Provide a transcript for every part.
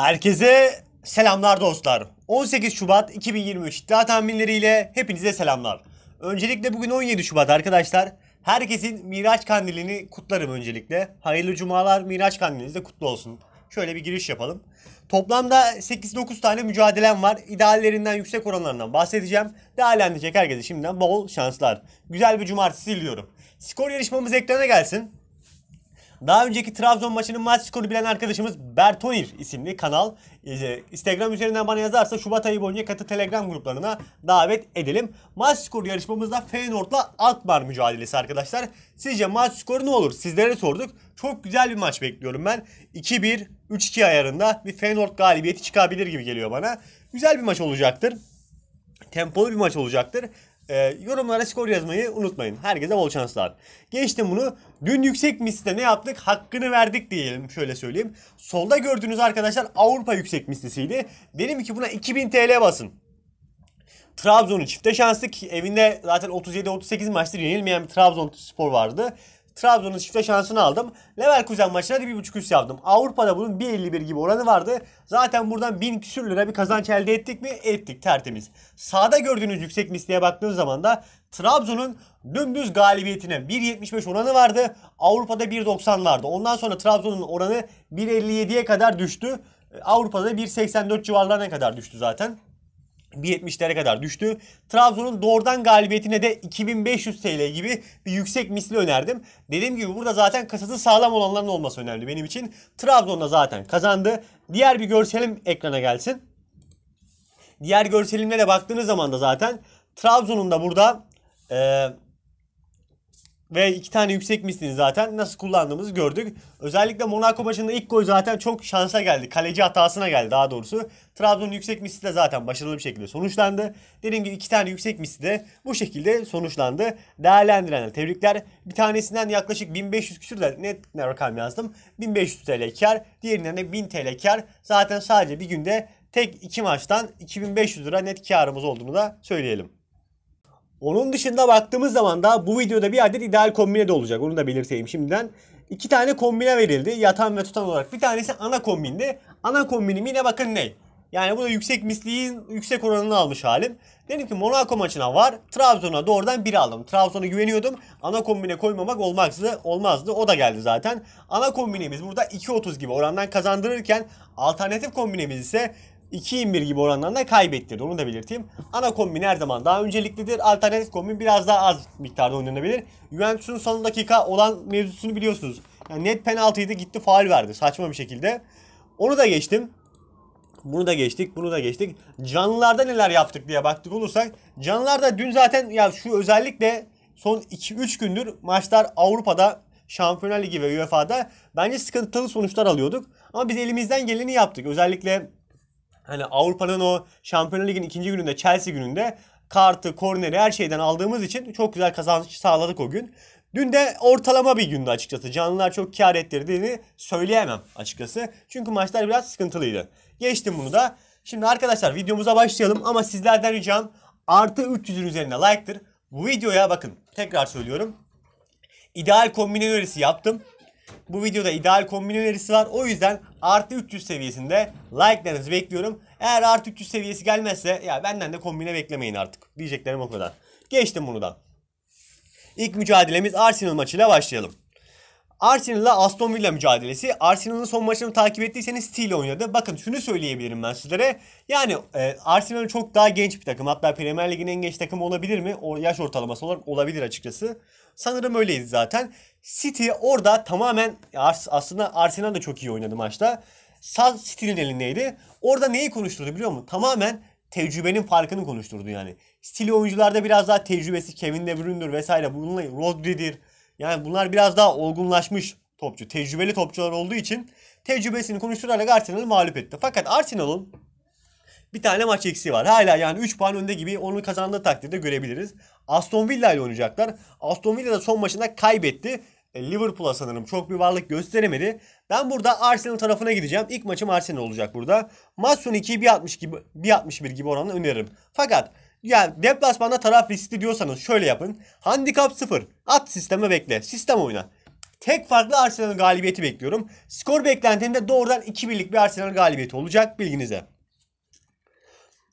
Herkese selamlar dostlar. 18 Şubat 2023 iddia tahminleriyle hepinize selamlar. Öncelikle bugün 17 Şubat arkadaşlar. Herkesin Miraç Kandilini kutlarım öncelikle. Hayırlı cumalar, Miraç Kandiliniz de kutlu olsun. Şöyle bir giriş yapalım. Toplamda 8-9 tane mücadelem var. İdeallerinden yüksek oranlarından bahsedeceğim. Değerlendirecek herkese şimdiden bol şanslar. Güzel bir cumartesi diliyorum. Skor yarışmamız ekrana gelsin. Daha önceki Trabzon maçının maç skoru bilen arkadaşımız Bertonir isimli kanal e, Instagram üzerinden bana yazarsa Şubat ayı boyunca katı Telegram gruplarına davet edelim. Maç skoru yarışmamızda Feyenoord'la Akbar mücadelesi arkadaşlar. Sizce maç skoru ne olur? Sizlere sorduk. Çok güzel bir maç bekliyorum ben. 2-1, 3-2 ayarında bir Feyenoord galibiyeti çıkabilir gibi geliyor bana. Güzel bir maç olacaktır tempolu bir maç olacaktır. E, yorumlara skor yazmayı unutmayın. Herkese bol şanslar. Geçtim bunu. Dün yüksek misli ne yaptık? Hakkını verdik diyelim. Şöyle söyleyeyim. Solda gördüğünüz arkadaşlar Avrupa yüksek mislisiydi. Dedim ki buna 2000 TL basın. Trabzon'u çifte şanslı ki evinde zaten 37-38 maçtır yenilmeyen bir Trabzonspor vardı. Trabzon'un şifre şansını aldım. Leverkusen maçına da 1.5 üst yaptım. Avrupa'da bunun 1.51 gibi oranı vardı. Zaten buradan 1000 küsür lira bir kazanç elde ettik mi? Ettik tertemiz. Sağda gördüğünüz yüksek misliğe baktığınız zaman da Trabzon'un dümdüz galibiyetine 1.75 oranı vardı. Avrupa'da 1.90 vardı. Ondan sonra Trabzon'un oranı 1.57'ye kadar düştü. Avrupa'da 1.84 civarlarına kadar düştü zaten. 1.70'lere kadar düştü. Trabzon'un doğrudan galibiyetine de 2500 TL gibi bir yüksek misli önerdim. Dediğim gibi burada zaten kasası sağlam olanların olması önemli benim için. Trabzon da zaten kazandı. Diğer bir görselim ekrana gelsin. Diğer görselimlere baktığınız zaman da zaten Trabzon'un da burada... Ee, ve iki tane yüksek mislini zaten nasıl kullandığımızı gördük. Özellikle Monaco maçında ilk gol zaten çok şansa geldi. Kaleci hatasına geldi daha doğrusu. Trabzon yüksek misli de zaten başarılı bir şekilde sonuçlandı. Dediğim gibi iki tane yüksek misli de bu şekilde sonuçlandı. Değerlendirenler tebrikler. Bir tanesinden yaklaşık 1500 küsür de net ne rakam yazdım. 1500 TL kar. Diğerinden de 1000 TL kar. Zaten sadece bir günde tek iki maçtan 2500 lira net karımız olduğunu da söyleyelim. Onun dışında baktığımız zaman da bu videoda bir adet ideal kombine de olacak. Onu da belirteyim şimdiden. İki tane kombine verildi yatan ve tutan olarak. Bir tanesi ana kombinde. Ana kombinim yine bakın ne? Yani bu da yüksek misliğin yüksek oranını almış halim. Dedim ki Monaco maçına var. Trabzon'a doğrudan bir aldım. Trabzon'a güveniyordum. Ana kombine koymamak olmazdı. olmazdı. O da geldi zaten. Ana kombinimiz burada 2.30 gibi orandan kazandırırken alternatif kombinimiz ise 2-21 gibi oranlarında kaybettirdi. Onu da belirteyim. Ana kombin her zaman daha önceliklidir. Alternatif kombin biraz daha az miktarda oynanabilir. Juventus'un son dakika olan mevzusunu biliyorsunuz. Yani net penaltıydı gitti faal verdi saçma bir şekilde. Onu da geçtim. Bunu da geçtik, bunu da geçtik. Canlılarda neler yaptık diye baktık olursak. Canlılarda dün zaten ya şu özellikle son 2-3 gündür maçlar Avrupa'da Şampiyonlar Ligi ve UEFA'da bence sıkıntılı sonuçlar alıyorduk. Ama biz elimizden geleni yaptık. Özellikle hani Avrupa'nın o Şampiyonlar Ligi'nin ikinci gününde Chelsea gününde kartı, korneri her şeyden aldığımız için çok güzel kazanç sağladık o gün. Dün de ortalama bir gündü açıkçası. Canlılar çok kar ettirdiğini söyleyemem açıkçası. Çünkü maçlar biraz sıkıntılıydı. Geçtim bunu da. Şimdi arkadaşlar videomuza başlayalım ama sizlerden ricam artı 300'ün üzerine like'tır. Bu videoya bakın tekrar söylüyorum. İdeal kombine önerisi yaptım. Bu videoda ideal kombin önerisi var. O yüzden artı 300 seviyesinde like'larınızı bekliyorum. Eğer artı 300 seviyesi gelmezse ya benden de kombine beklemeyin artık. Diyeceklerim o kadar. Geçtim bunu da. İlk mücadelemiz Arsenal maçıyla başlayalım. Arsenal ile Aston Villa mücadelesi. Arsenal'ın son maçını takip ettiyseniz Steel oynadı. Bakın şunu söyleyebilirim ben sizlere. Yani e, Arsenal çok daha genç bir takım. Hatta Premier Lig'in en genç takımı olabilir mi? O, yaş ortalaması olarak olabilir açıkçası. Sanırım öyleyiz zaten. City orada tamamen aslında Arsenal da çok iyi oynadı maçta. Sal City'nin elindeydi. Orada neyi konuşturdu biliyor musun? Tamamen tecrübenin farkını konuşturdu yani. Stili oyuncularda biraz daha tecrübesi Kevin De Bruyne'dir vesaire. Bununla Rodri'dir. Yani bunlar biraz daha olgunlaşmış topçu. Tecrübeli topçular olduğu için tecrübesini konuşturarak Arsenal'ı mağlup etti. Fakat Arsenal'ın bir tane maç eksiği var. Hala yani 3 puan önde gibi onu kazandığı takdirde görebiliriz. Aston Villa ile oynayacaklar. Aston Villa da son maçında kaybetti. E, Liverpool'a sanırım çok bir varlık gösteremedi. Ben burada Arsenal tarafına gideceğim. İlk maçım Arsenal olacak burada. Maç sonu 2'yi 1.60 gibi 1.61 gibi oranla öneririm. Fakat yani deplasmanda taraf riskli diyorsanız şöyle yapın. Handicap 0. At sisteme bekle. Sistem oyna. Tek farklı Arsenal galibiyeti bekliyorum. Skor beklentimde doğrudan 2 birlik bir Arsenal galibiyeti olacak bilginize.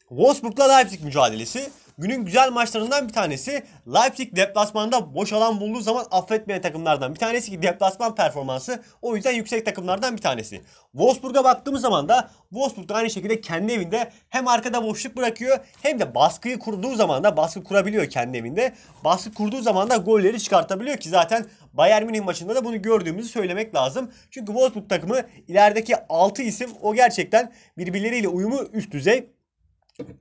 Wolfsburg'la Leipzig mücadelesi günün güzel maçlarından bir tanesi. Leipzig deplasmanda boş alan bulduğu zaman affetmeyen takımlardan bir tanesi ki deplasman performansı o yüzden yüksek takımlardan bir tanesi. Wolfsburg'a baktığımız zaman da Wolfsburg da aynı şekilde kendi evinde hem arkada boşluk bırakıyor hem de baskıyı kurduğu zaman da baskı kurabiliyor kendi evinde. Baskı kurduğu zaman da golleri çıkartabiliyor ki zaten Bayern Münih maçında da bunu gördüğümüzü söylemek lazım. Çünkü Wolfsburg takımı ilerideki 6 isim o gerçekten birbirleriyle uyumu üst düzey.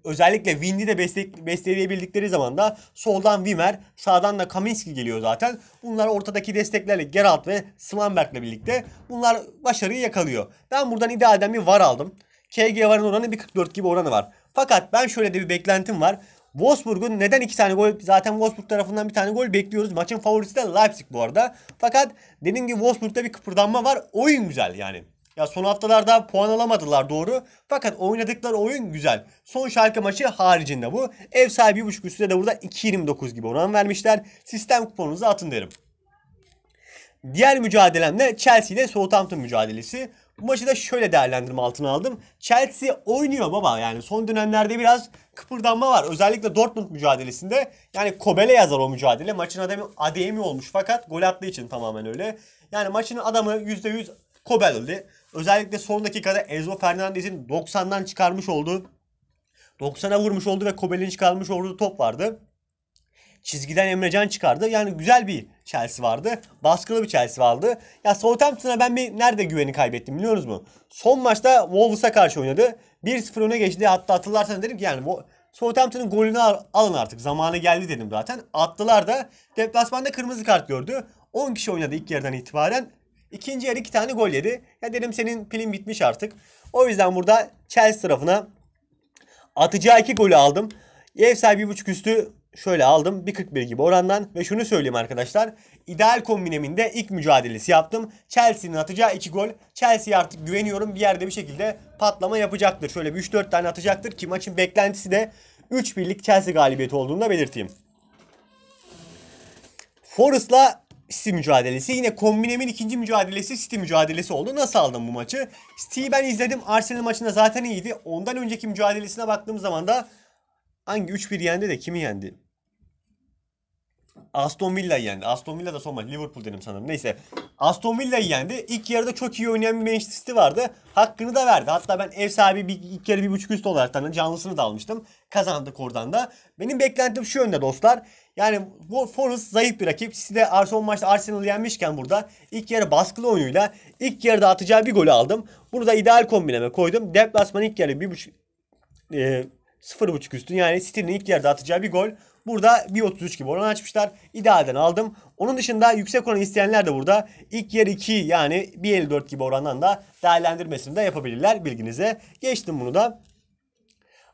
Özellikle Windy de besleyebildikleri zaman da soldan Wimmer, sağdan da Kaminski geliyor zaten. Bunlar ortadaki desteklerle Geralt ve Slamberg'le birlikte bunlar başarıyı yakalıyor. Ben buradan idealden bir var aldım. KG varın oranı 1.44 gibi oranı var. Fakat ben şöyle de bir beklentim var. Wolfsburg'un neden iki tane gol zaten Wolfsburg tarafından bir tane gol bekliyoruz. Maçın favorisi de Leipzig bu arada. Fakat dediğim gibi Wolfsburg'da bir kıpırdanma var. Oyun güzel yani. Ya son haftalarda puan alamadılar doğru. Fakat oynadıkları oyun güzel. Son şarkı maçı haricinde bu. Ev sahibi 1.5 üstüne de burada 2.29 gibi oran vermişler. Sistem kuponunuzu atın derim. Diğer mücadelem Chelsea ile Southampton mücadelesi. Bu maçı da şöyle değerlendirme altına aldım. Chelsea oynuyor baba yani son dönemlerde biraz kıpırdanma var. Özellikle Dortmund mücadelesinde yani Kobel'e yazar o mücadele. Maçın adamı Adeyemi olmuş fakat gol attığı için tamamen öyle. Yani maçın adamı %100 Kobel oldu. Özellikle son dakikada Enzo Fernandez'in 90'dan çıkarmış olduğu 90'a vurmuş oldu ve Kobel'in çıkarmış olduğu top vardı. Çizgiden Emrecan çıkardı. Yani güzel bir Chelsea vardı. Baskılı bir Chelsea vardı. Ya Southampton'a ben bir nerede güveni kaybettim biliyoruz mu? Son maçta Wolves'a karşı oynadı. 1-0 öne geçti. Hatta hatırlarsanız dedim ki yani Southampton'ın golünü alın artık. Zamanı geldi dedim zaten. Attılar da deplasmanda kırmızı kart gördü. 10 kişi oynadı ilk yerden itibaren. İkinci yarı iki tane gol yedi. Ya dedim senin pilin bitmiş artık. O yüzden burada Chelsea tarafına atacağı iki golü aldım. Ev sahibi buçuk üstü şöyle aldım. 1.41 gibi orandan. Ve şunu söyleyeyim arkadaşlar. İdeal kombineminde ilk mücadelesi yaptım. Chelsea'nin atacağı iki gol. Chelsea'ye artık güveniyorum. Bir yerde bir şekilde patlama yapacaktır. Şöyle 3-4 tane atacaktır ki maçın beklentisi de 3 birlik Chelsea galibiyeti olduğunu da belirteyim. Forest'la City mücadelesi. Yine kombinemin ikinci mücadelesi City mücadelesi oldu. Nasıl aldım bu maçı? City'yi ben izledim. Arsenal maçında zaten iyiydi. Ondan önceki mücadelesine baktığım zaman da hangi 3-1 yendi de kimi yendi? Aston Villa yendi. Aston Villa da son maç. Liverpool dedim sanırım. Neyse. Aston Villa yendi. İlk yarıda çok iyi oynayan bir Manchester City vardı. Hakkını da verdi. Hatta ben ev sahibi bir, ilk yarı bir buçuk üst olarak da canlısını da almıştım. Kazandık oradan da. Benim beklentim şu yönde dostlar. Yani Forest zayıf bir rakip. City de son maçta Arsenal'ı yenmişken burada ilk yarı baskılı oyunuyla ilk yarıda atacağı bir golü aldım. Bunu da ideal kombineme koydum. Deplasman ilk yarı bir buçuk e, buçuk üstün yani City'nin ilk yarıda atacağı bir gol Burada 1.33 gibi oran açmışlar. İdealden aldım. Onun dışında yüksek oran isteyenler de burada ilk yer 2 yani 1.54 gibi orandan da değerlendirmesini de yapabilirler bilginize. Geçtim bunu da.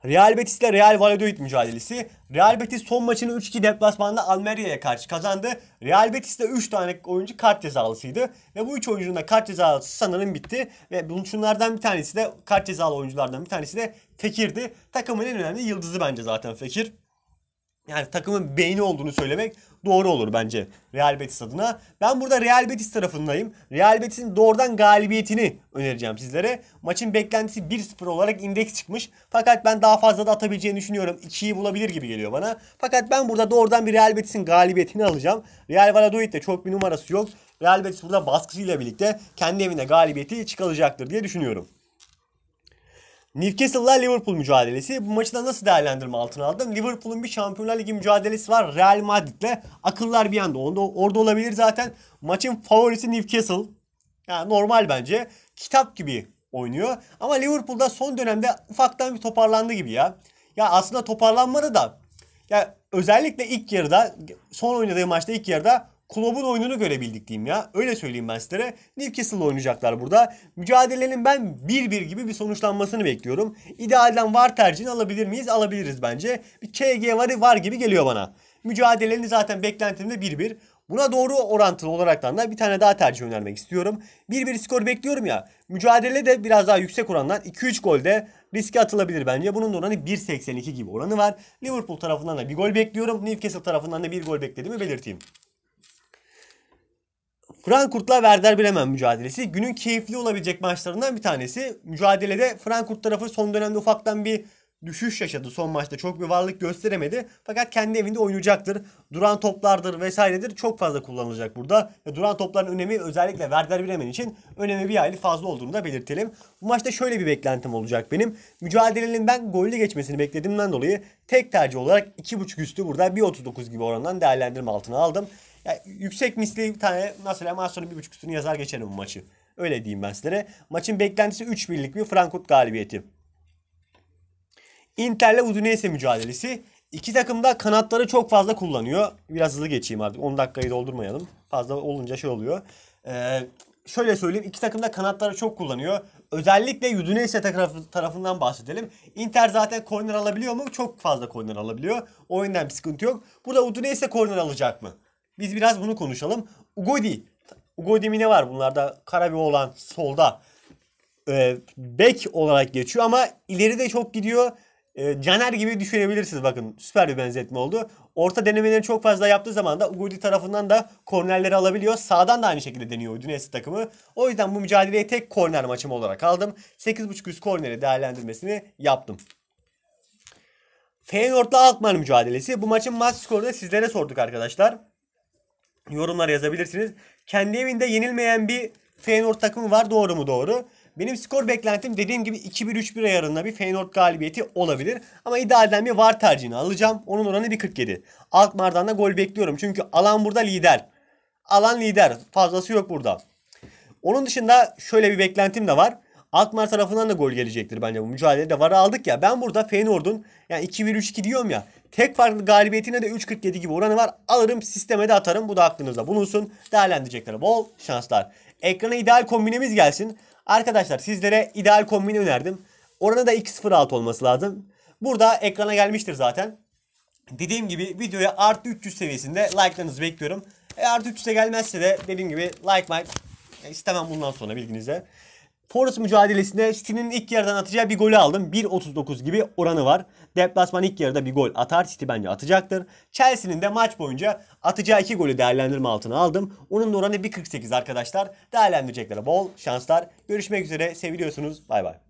Real Betis ile Real Valladolid mücadelesi. Real Betis son maçını 3-2 deplasmanda Almeria'ya karşı kazandı. Real Betis'te 3 tane oyuncu kart cezalısıydı. Ve bu 3 oyuncunun da kart cezalısı sanırım bitti. Ve bunlardan bir tanesi de kart cezalı oyunculardan bir tanesi de Fekir'di. Takımın en önemli yıldızı bence zaten Fekir yani takımın beyni olduğunu söylemek doğru olur bence Real Betis adına. Ben burada Real Betis tarafındayım. Real Betis'in doğrudan galibiyetini önereceğim sizlere. Maçın beklentisi 1-0 olarak indeks çıkmış. Fakat ben daha fazla da atabileceğini düşünüyorum. 2'yi bulabilir gibi geliyor bana. Fakat ben burada doğrudan bir Real Betis'in galibiyetini alacağım. Real Valladolid'de çok bir numarası yok. Real Betis burada baskısıyla birlikte kendi evine galibiyeti çıkaracaktır diye düşünüyorum. Newcastle'la Liverpool mücadelesi. Bu maçı da nasıl değerlendirme altına aldım? Liverpool'un bir Şampiyonlar Ligi mücadelesi var Real Madrid'le. Akıllar bir yanda. Onda, orada olabilir zaten. Maçın favorisi Newcastle. Yani normal bence. Kitap gibi oynuyor. Ama Liverpool'da son dönemde ufaktan bir toparlandı gibi ya. Ya aslında toparlanmadı da. Ya özellikle ilk yarıda son oynadığı maçta ilk yarıda Klubun oyununu görebildik diyeyim ya. Öyle söyleyeyim ben sizlere. Newcastle oynayacaklar burada. Mücadelenin ben 1-1 gibi bir sonuçlanmasını bekliyorum. İdealden var tercihini alabilir miyiz? Alabiliriz bence. Bir KG varı var gibi geliyor bana. Mücadelenin zaten beklentimde 1-1. Buna doğru orantılı olaraktan da bir tane daha tercih önermek istiyorum. 1-1 skor bekliyorum ya. Mücadele de biraz daha yüksek orandan 2-3 golde riske atılabilir bence. Bunun da oranı 1.82 gibi oranı var. Liverpool tarafından da bir gol bekliyorum. Newcastle tarafından da bir gol beklediğimi belirteyim. Frankfurt'la Werder Bremen mücadelesi günün keyifli olabilecek maçlarından bir tanesi. Mücadelede Frankfurt tarafı son dönemde ufaktan bir düşüş yaşadı son maçta. Çok bir varlık gösteremedi. Fakat kendi evinde oynayacaktır. Duran toplardır vesairedir çok fazla kullanılacak burada. Ve duran topların önemi özellikle Werder Bremen için önemi bir hayli fazla olduğunu da belirtelim. Bu maçta şöyle bir beklentim olacak benim. Mücadelenin ben gollü geçmesini beklediğimden dolayı tek tercih olarak 2.5 üstü burada 1.39 gibi orandan değerlendirme altına aldım. Yani yüksek misli bir tane Nasır'a maç sonu bir buçuk üstünü yazar geçerim bu maçı. Öyle diyeyim ben sizlere. Maçın beklentisi 3 birlik bir Frankfurt galibiyeti. Inter'le Udinese mücadelesi. İki takım da kanatları çok fazla kullanıyor. Biraz hızlı geçeyim artık. 10 dakikayı doldurmayalım. Fazla olunca şey oluyor. Ee, şöyle söyleyeyim. İki takım da kanatları çok kullanıyor. Özellikle Udinese tarafı tarafından bahsedelim. Inter zaten korner alabiliyor mu? Çok fazla korner alabiliyor. O yüzden bir sıkıntı yok. Burada Udinese korner alacak mı? Biz biraz bunu konuşalım. Ugodi. Ugodi mi ne var bunlarda? Karabi olan solda e, bek olarak geçiyor ama ileri de çok gidiyor. E, Caner gibi düşünebilirsiniz bakın. Süper bir benzetme oldu. Orta denemeleri çok fazla yaptığı zaman da Ugodi tarafından da kornerleri alabiliyor. Sağdan da aynı şekilde deniyor Dunes takımı. O yüzden bu mücadeleyi tek korner maçım olarak aldım. 8.5 üst korneri değerlendirmesini yaptım. Feyenoord'la Alkmaar mücadelesi. Bu maçın maç skorunu sizlere sorduk arkadaşlar yorumlar yazabilirsiniz. Kendi evinde yenilmeyen bir Feyenoord takımı var. Doğru mu? Doğru. Benim skor beklentim dediğim gibi 2-1-3-1 ayarında bir Feyenoord galibiyeti olabilir. Ama idealden bir VAR tercihini alacağım. Onun oranı 1.47. Alkmaar'dan da gol bekliyorum. Çünkü alan burada lider. Alan lider. Fazlası yok burada. Onun dışında şöyle bir beklentim de var. Alkmaar tarafından da gol gelecektir bence bu mücadelede. Varı aldık ya. Ben burada Feyenoord'un yani 2-1-3-2 diyorum ya. Tek farklı galibiyetine de 3.47 gibi oranı var. Alırım sisteme de atarım. Bu da aklınızda bulunsun. değerlendirecekler bol şanslar. Ekrana ideal kombinemiz gelsin. Arkadaşlar sizlere ideal kombini önerdim. Oranı da x0 2.06 olması lazım. Burada ekrana gelmiştir zaten. Dediğim gibi videoya artı 300 seviyesinde like'larınızı bekliyorum. Eğer artı 300'e gelmezse de dediğim gibi like like e, istemem bundan sonra bilginize. Forest mücadelesinde City'nin ilk yarıdan atacağı bir golü aldım. 1.39 gibi oranı var. Deplasman ilk yarıda bir gol atar. City bence atacaktır. Chelsea'nin de maç boyunca atacağı iki golü değerlendirme altına aldım. Onun da oranı 1.48 arkadaşlar. Değerlendireceklere bol şanslar. Görüşmek üzere. Seviliyorsunuz. Bay bay.